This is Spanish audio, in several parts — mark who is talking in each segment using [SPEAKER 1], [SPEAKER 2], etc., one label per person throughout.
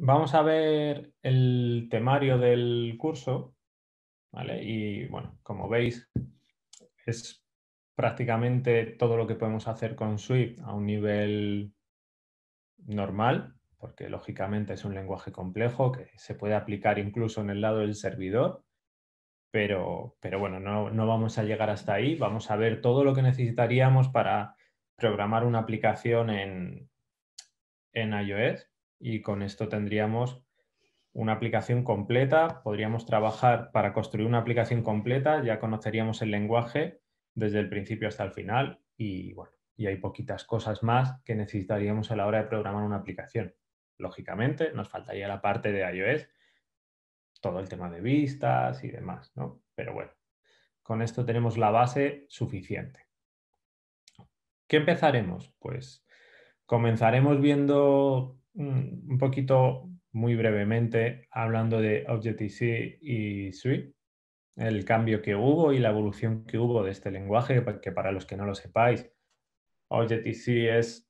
[SPEAKER 1] Vamos a ver el temario del curso, Y bueno, como veis, es prácticamente todo lo que podemos hacer con Swift a un nivel normal, porque lógicamente es un lenguaje complejo que se puede aplicar incluso en el lado del servidor, pero, bueno, no, vamos a llegar hasta ahí, vamos a ver todo lo que necesitaríamos para programar una aplicación en iOS y con esto tendríamos una aplicación completa, podríamos trabajar para construir una aplicación completa, ya conoceríamos el lenguaje desde el principio hasta el final y bueno, y hay poquitas cosas más que necesitaríamos a la hora de programar una aplicación. Lógicamente, nos faltaría la parte de iOS, todo el tema de vistas y demás, ¿no? Pero bueno, con esto tenemos la base suficiente. ¿Qué empezaremos? Pues comenzaremos viendo un poquito, muy brevemente, hablando de Objective-C y Swift, el cambio que hubo y la evolución que hubo de este lenguaje, que para los que no lo sepáis, Objective-C es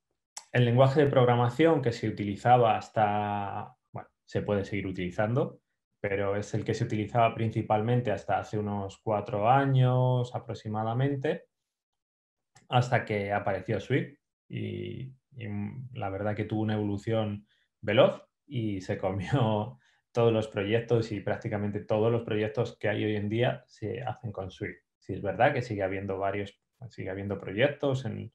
[SPEAKER 1] el lenguaje de programación que se utilizaba hasta, bueno, se puede seguir utilizando, pero es el que se utilizaba principalmente hasta hace unos cuatro años aproximadamente, hasta que apareció Swift y Mm, la verdad que tuvo una evolución veloz y se comió todos los proyectos y prácticamente todos los proyectos que hay hoy en día se hacen con Swift. Si es verdad que sigue habiendo varios, sigue habiendo proyectos en,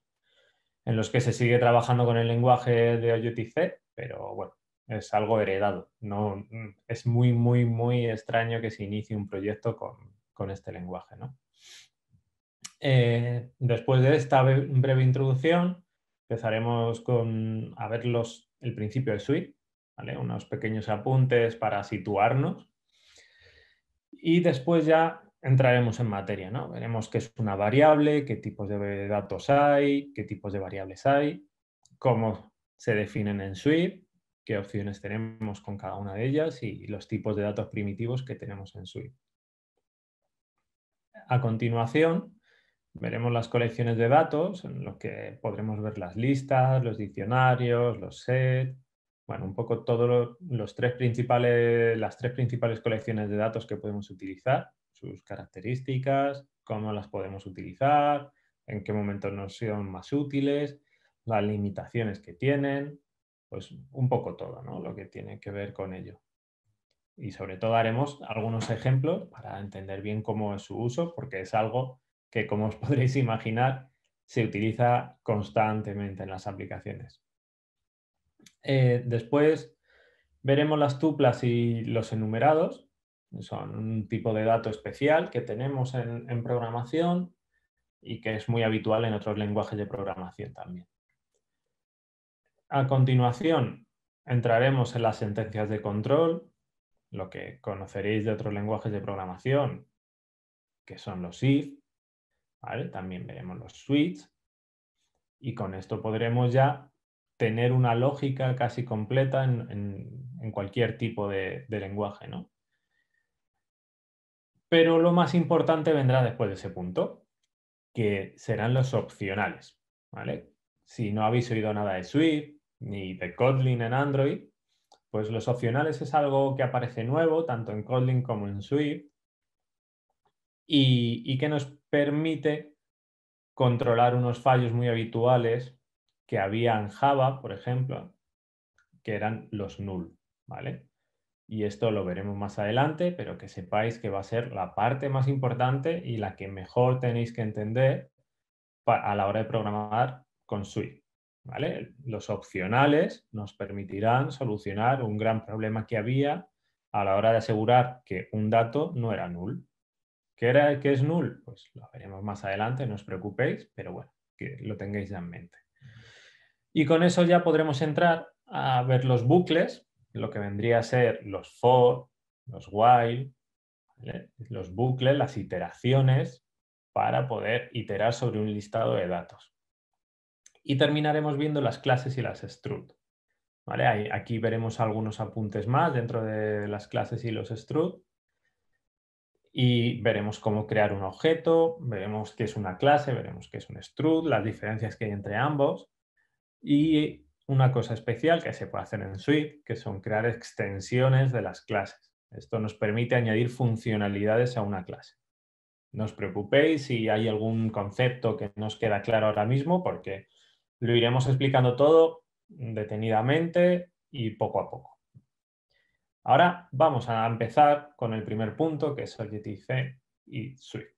[SPEAKER 1] los que se sigue trabajando con el lenguaje de C, pero bueno, es algo heredado. No, mm, es muy, muy, muy extraño que se inicie un proyecto con, con este lenguaje. ¿no? Eh, después de esta breve introducción, Empezaremos con a ver el principio del suite, unos pequeños apuntes para situarnos. Y después ya entraremos en materia, Veremos qué es una variable, qué tipos de datos hay, qué tipos de variables hay, cómo se definen en Swift, qué opciones tenemos con cada una de ellas y los tipos de datos primitivos que tenemos en Swift. A continuación, Veremos las colecciones de datos, en los que podremos ver las listas, los diccionarios, los sets, bueno, un poco todos los tres principales, las tres principales colecciones de datos que podemos utilizar, sus características, cómo las podemos utilizar, en qué momentos nos son más útiles, las limitaciones que tienen, pues un poco todo ¿no? lo que tiene que ver con ello. Y sobre todo haremos algunos ejemplos para entender bien cómo es su uso, porque es algo que como os podréis imaginar, se utiliza constantemente en las aplicaciones. Eh, después veremos las tuplas y los enumerados. Son un tipo de dato especial que tenemos en, en programación y que es muy habitual en otros lenguajes de programación también. A continuación, entraremos en las sentencias de control, lo que conoceréis de otros lenguajes de programación, que son los if, también veremos los suites y con esto podremos ya tener una lógica casi completa en, cualquier tipo de, lenguaje, Pero lo más importante vendrá después de ese punto, que serán los opcionales, Si no habéis oído nada de Swift ni de Kotlin en Android, pues los opcionales es algo que aparece nuevo tanto en Kotlin como en Swift y, que nos permite controlar unos fallos muy habituales que había en Java, por ejemplo, que eran los null, ¿vale? Y esto lo veremos más adelante, pero que sepáis que va a ser la parte más importante y la que mejor tenéis que entender a la hora de programar con Swift. ¿vale? Los opcionales nos permitirán solucionar un gran problema que había a la hora de asegurar que un dato no era null. ¿Qué, era, que es null? Pues lo veremos más adelante, no os preocupéis, pero bueno, que lo tengáis ya en mente. Y con eso ya podremos entrar a ver los bucles, lo que vendría a ser los for, los while, los bucles, las iteraciones, para poder iterar sobre un listado de datos. Y terminaremos viendo las clases y las strut. Aquí veremos algunos apuntes más dentro de las clases y los strut y veremos cómo crear un objeto, veremos qué es una clase, veremos qué es un struct, las diferencias que hay entre ambos y una cosa especial que se puede hacer en Swift, que son crear extensiones de las clases. Esto nos permite añadir funcionalidades a una clase. No os preocupéis si hay algún concepto que no os queda claro ahora mismo porque lo iremos explicando todo detenidamente y poco a poco. Ahora vamos a empezar con el primer punto, que es Objective-C y Swift.